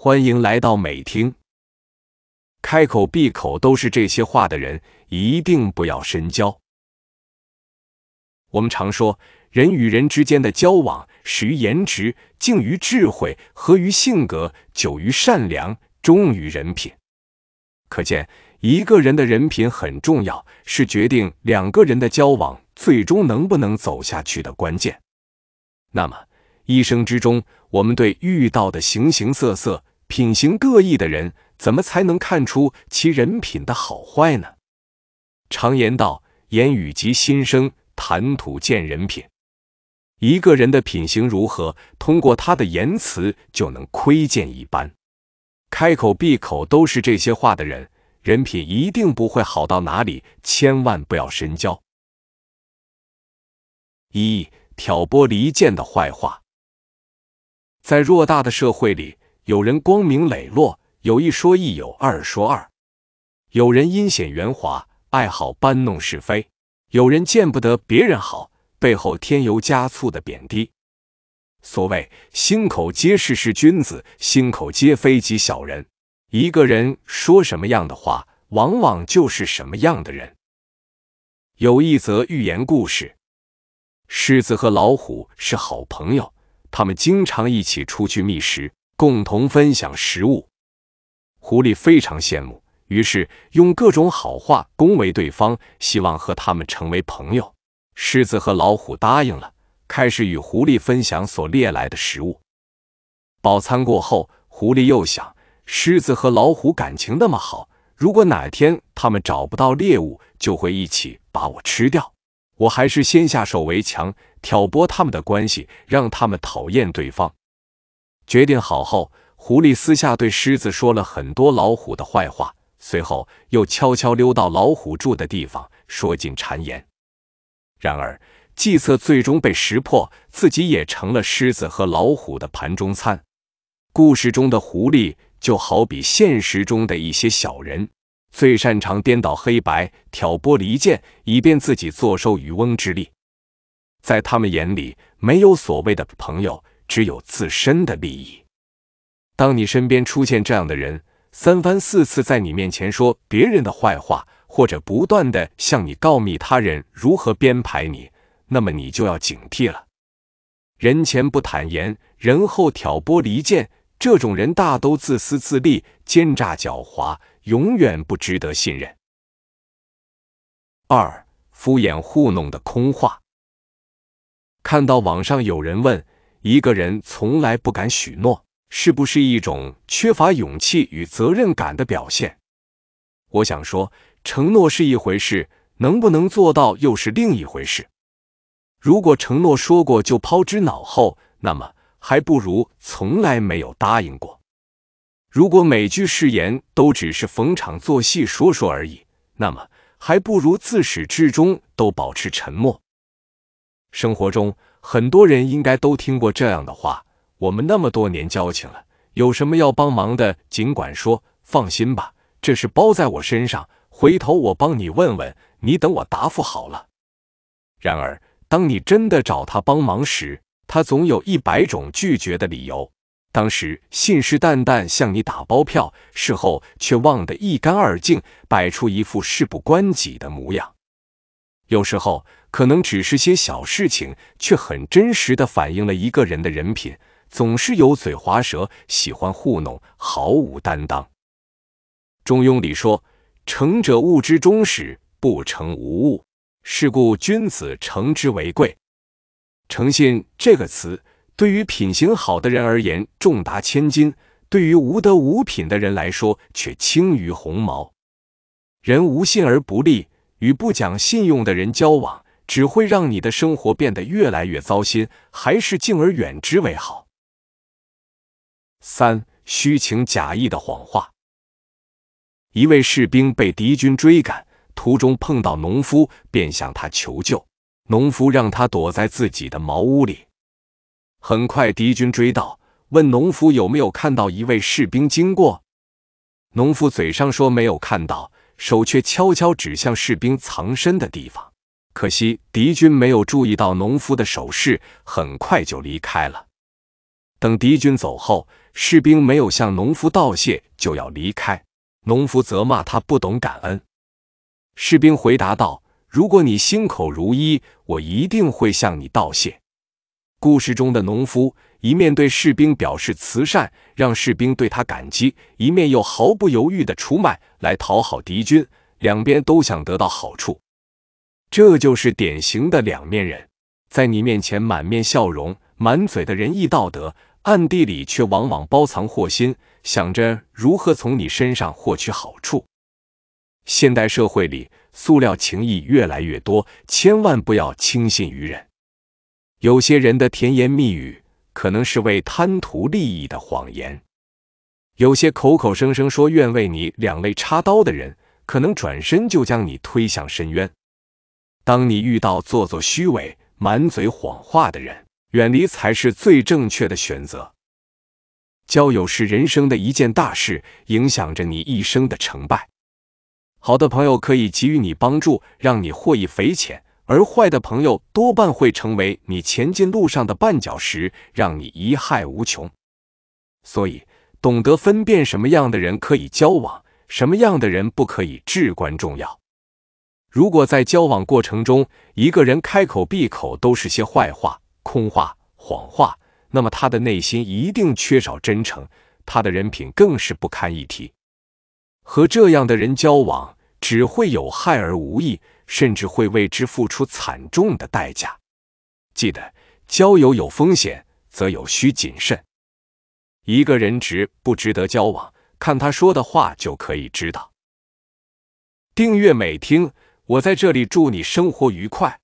欢迎来到美听。开口闭口都是这些话的人，一定不要深交。我们常说，人与人之间的交往，始于颜值，敬于智慧，合于性格，久于善良，忠于人品。可见，一个人的人品很重要，是决定两个人的交往最终能不能走下去的关键。那么，一生之中，我们对遇到的形形色色、品行各异的人，怎么才能看出其人品的好坏呢？常言道：“言语及心声，谈吐见人品。”一个人的品行如何，通过他的言辞就能窥见一斑。开口闭口都是这些话的人，人品一定不会好到哪里，千万不要深交。一挑拨离间的坏话。在偌大的社会里，有人光明磊落，有一说一，有二说二；有人阴险圆滑，爱好搬弄是非；有人见不得别人好，背后添油加醋的贬低。所谓心口皆是是君子，心口皆非即小人。一个人说什么样的话，往往就是什么样的人。有一则寓言故事：狮子和老虎是好朋友。他们经常一起出去觅食，共同分享食物。狐狸非常羡慕，于是用各种好话恭维对方，希望和他们成为朋友。狮子和老虎答应了，开始与狐狸分享所猎来的食物。饱餐过后，狐狸又想：狮子和老虎感情那么好，如果哪天他们找不到猎物，就会一起把我吃掉。我还是先下手为强。挑拨他们的关系，让他们讨厌对方。决定好后，狐狸私下对狮子说了很多老虎的坏话，随后又悄悄溜到老虎住的地方，说尽谗言。然而，计策最终被识破，自己也成了狮子和老虎的盘中餐。故事中的狐狸就好比现实中的一些小人，最擅长颠倒黑白、挑拨离间，以便自己坐收渔翁之利。在他们眼里，没有所谓的朋友，只有自身的利益。当你身边出现这样的人，三番四次在你面前说别人的坏话，或者不断的向你告密他人如何编排你，那么你就要警惕了。人前不坦言，人后挑拨离间，这种人大都自私自利、奸诈狡猾，永远不值得信任。二、敷衍糊弄的空话。看到网上有人问，一个人从来不敢许诺，是不是一种缺乏勇气与责任感的表现？我想说，承诺是一回事，能不能做到又是另一回事。如果承诺说过就抛之脑后，那么还不如从来没有答应过。如果每句誓言都只是逢场作戏、说说而已，那么还不如自始至终都保持沉默。生活中，很多人应该都听过这样的话：“我们那么多年交情了，有什么要帮忙的，尽管说，放心吧，这事包在我身上，回头我帮你问问，你等我答复好了。”然而，当你真的找他帮忙时，他总有一百种拒绝的理由。当时信誓旦旦向你打包票，事后却忘得一干二净，摆出一副事不关己的模样。有时候，可能只是些小事情，却很真实的反映了一个人的人品。总是油嘴滑舌，喜欢糊弄，毫无担当。中庸里说：“诚者，物之中始；不成无物。是故，君子诚之为贵。”诚信这个词，对于品行好的人而言，重达千金；对于无德无品的人来说，却轻于鸿毛。人无信而不立，与不讲信用的人交往。只会让你的生活变得越来越糟心，还是敬而远之为好。三虚情假意的谎话。一位士兵被敌军追赶，途中碰到农夫，便向他求救。农夫让他躲在自己的茅屋里。很快，敌军追到，问农夫有没有看到一位士兵经过。农夫嘴上说没有看到，手却悄悄指向士兵藏身的地方。可惜敌军没有注意到农夫的手势，很快就离开了。等敌军走后，士兵没有向农夫道谢，就要离开。农夫责骂他不懂感恩。士兵回答道：“如果你心口如一，我一定会向你道谢。”故事中的农夫一面对士兵表示慈善，让士兵对他感激；一面又毫不犹豫地出卖，来讨好敌军，两边都想得到好处。这就是典型的两面人，在你面前满面笑容、满嘴的仁义道德，暗地里却往往包藏祸心，想着如何从你身上获取好处。现代社会里，塑料情谊越来越多，千万不要轻信于人。有些人的甜言蜜语，可能是为贪图利益的谎言；有些口口声声说愿为你两肋插刀的人，可能转身就将你推向深渊。当你遇到做作虚伪、满嘴谎话的人，远离才是最正确的选择。交友是人生的一件大事，影响着你一生的成败。好的朋友可以给予你帮助，让你获益匪浅；而坏的朋友多半会成为你前进路上的绊脚石，让你贻害无穷。所以，懂得分辨什么样的人可以交往，什么样的人不可以，至关重要。如果在交往过程中，一个人开口闭口都是些坏话、空话、谎话，那么他的内心一定缺少真诚，他的人品更是不堪一提。和这样的人交往，只会有害而无益，甚至会为之付出惨重的代价。记得交友有风险，则有需谨慎。一个人值不值得交往，看他说的话就可以知道。订阅美听。我在这里祝你生活愉快。